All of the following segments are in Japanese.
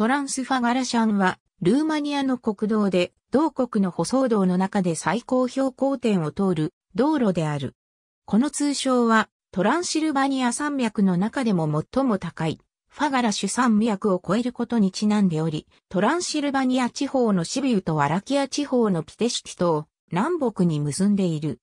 トランスファガラシャンは、ルーマニアの国道で、同国の舗装道の中で最高標高点を通る道路である。この通称は、トランシルバニア山脈の中でも最も高い、ファガラシュ山脈を超えることにちなんでおり、トランシルバニア地方のシビューとアラキア地方のピテシキティと南北に結んでいる。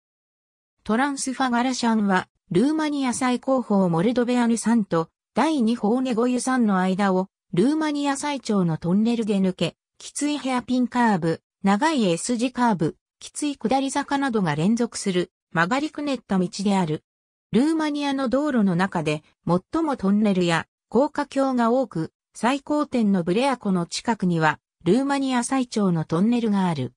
トランスファガラシャンは、ルーマニア最高峰モルドベアヌ山と第二方ネゴユ山の間をルーマニア最長のトンネルで抜け、きついヘアピンカーブ、長い S 字カーブ、きつい下り坂などが連続する曲がりくねった道である。ルーマニアの道路の中で最もトンネルや高架橋が多く、最高点のブレア湖の近くにはルーマニア最長のトンネルがある。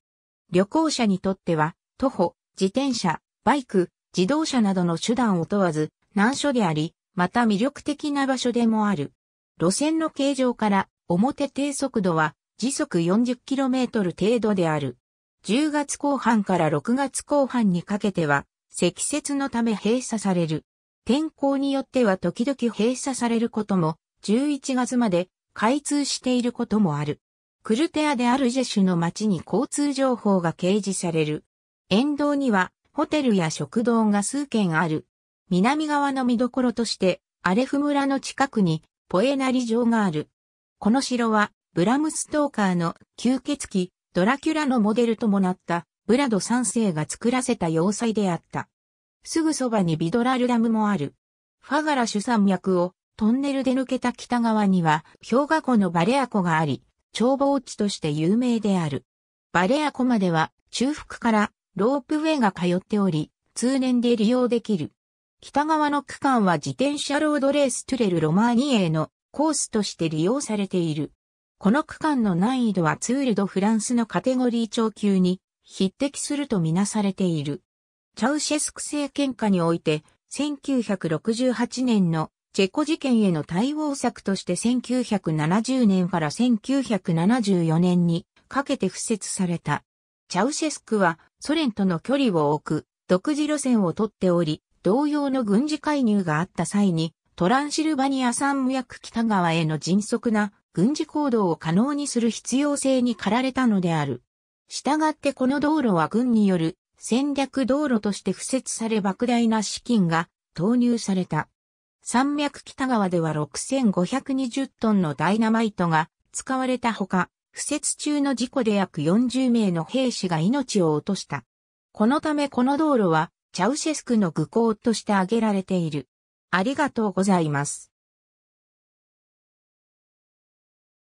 旅行者にとっては徒歩、自転車、バイク、自動車などの手段を問わず難所であり、また魅力的な場所でもある。路線の形状から表低速度は時速 40km 程度である。10月後半から6月後半にかけては積雪のため閉鎖される。天候によっては時々閉鎖されることも、11月まで開通していることもある。クルテアであるジェシュの街に交通情報が掲示される。沿道にはホテルや食堂が数軒ある。南側の見どころとして、アレフ村の近くにポエナリ城がある。この城は、ブラムストーカーの吸血鬼、ドラキュラのモデルともなった、ブラド3世が作らせた要塞であった。すぐそばにビドラルダムもある。ファガラ主山脈をトンネルで抜けた北側には氷河湖のバレア湖があり、眺望地として有名である。バレア湖までは中腹からロープウェイが通っており、通年で利用できる。北側の区間は自転車ロードレーストゥレル・ロマーニエのコースとして利用されている。この区間の難易度はツール・ド・フランスのカテゴリー超級に匹敵するとみなされている。チャウシェスク政権下において、1968年のチェコ事件への対応策として1970年から1974年にかけて敷設された。チャウシェスクはソ連との距離を置く独自路線をとっており、同様の軍事介入があった際に、トランシルバニア山脈北側への迅速な軍事行動を可能にする必要性に駆られたのである。したがってこの道路は軍による戦略道路として付設され莫大な資金が投入された。山脈北側では6520トンのダイナマイトが使われたほか、敷設中の事故で約40名の兵士が命を落とした。このためこの道路はチャウシェスクの愚行として挙げられている。ありがとうございます。